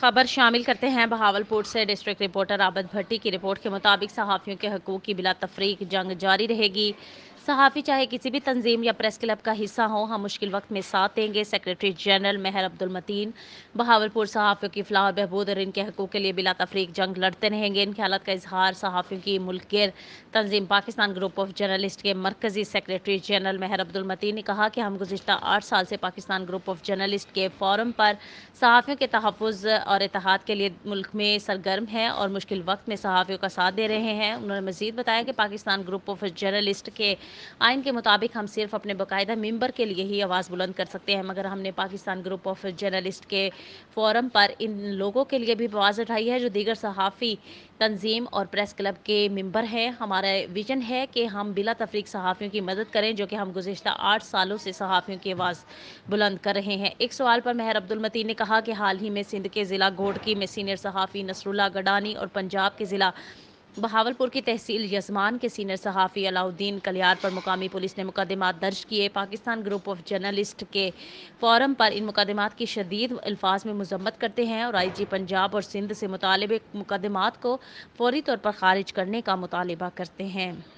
खबर शामिल करते हैं बहावलपुर से डिस्ट्रिक्ट रिपोर्टर आबद भट्टी की रिपोर्ट के मुताबिक सहाफ़ियों के हकूक़ की बिला तफरीक जंग जारी रहेगी सहाफ़ी चाहे किसी भी तंजीम या प्रेस क्लब का हिस्सा हो हम मुश्किल वक्त में साथ देंगे सेक्रेटरी जनरल मेहर अब्दुल मतीन बहावलपुर सहाफ़ियों की फलाह बहबूद और इनके हकूक़ के लिए बिला तफरीक जंग लड़ते रहेंगे इनके हालत का इजहार सहाफ़ियों की मुल्क तंजीम पाकिस्तान ग्रुप ऑफ जर्नलिस्ट के मरकजी सेक्रेटरी जनरल मेहर अब्दुल मतीन ने कहा कि हम गुजशत आठ साल से पाकिस्तान ग्रुप ऑफ जर्नलिस्ट के फॉरम पर सहाफ़ियों के तहफ़ और इतिहाद के लिए मुल्क में सरगर्म है और मुश्किल वक्त में सहाफ़ियों का साथ दे रहे हैं उन्होंने मजीद बताया कि पाकिस्तान ग्रुप ऑफ जर्नलिस्ट के आइन के मुताबिक हम सिर्फ अपने बाकायदा मेम्बर के लिए ही आवाज़ बुलंद कर सकते हैं मगर हमने पाकिस्तान ग्रुप ऑफ जर्नलिस्ट के फोरम पर इन लोगों के लिए भी आवाज़ उठाई है जो दीगर सहाफ़ी तंजीम और प्रेस क्लब के मेम्बर हैं हमारा विजन है कि हम बिला तफरीक सहाफ़ियों की मदद करें जो कि हम गुजशत आठ सालों से सहाफ़ियों की आवाज़ बुलंद कर रहे हैं एक सवाल पर महर अब्दुलमती ने कहा कि हाल ही में सिंध के ज़िला घोटकी में सीनियर सहाफ़ी नसरुल्ला गडानी और पंजाब के ज़िला बहावलपुर की तहसील यजमान के सीनियर सहाफ़ी अलाउद्दीन कलियार पर मुकामी पुलिस ने मुकदमा दर्ज किए पाकिस्तान ग्रुप ऑफ जर्नलिस्ट के फोरम पर इन मुकदमात की शदीद अल्फाज में मजम्मत करते हैं और आई जी पंजाब और सिंध से मुतालबे मुकदमात को फौरी तौर पर खारिज करने का मुतालबा करते हैं